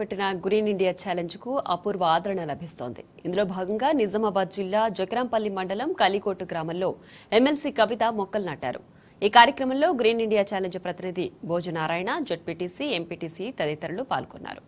పెట్టిన green India కు అపూర్వ ఆదరణ లభిస్తోంది ఇందులో భాగంగా నిజామాబాద్ జిల్లా జకరాంపల్లి మండలం కలికోటు గ్రామంలో ఎమ్మెల్సీ కవిత మొక్కలు నాటారు ఈ కార్యక్రమంలో గ్రీన్ ఇండియా ఛాలెంజ్ ప్రతినిధి భోజనారాయణ జడ్పీటీసీ ఎంపీటీసీ తదితరులు పాల్గొన్నారు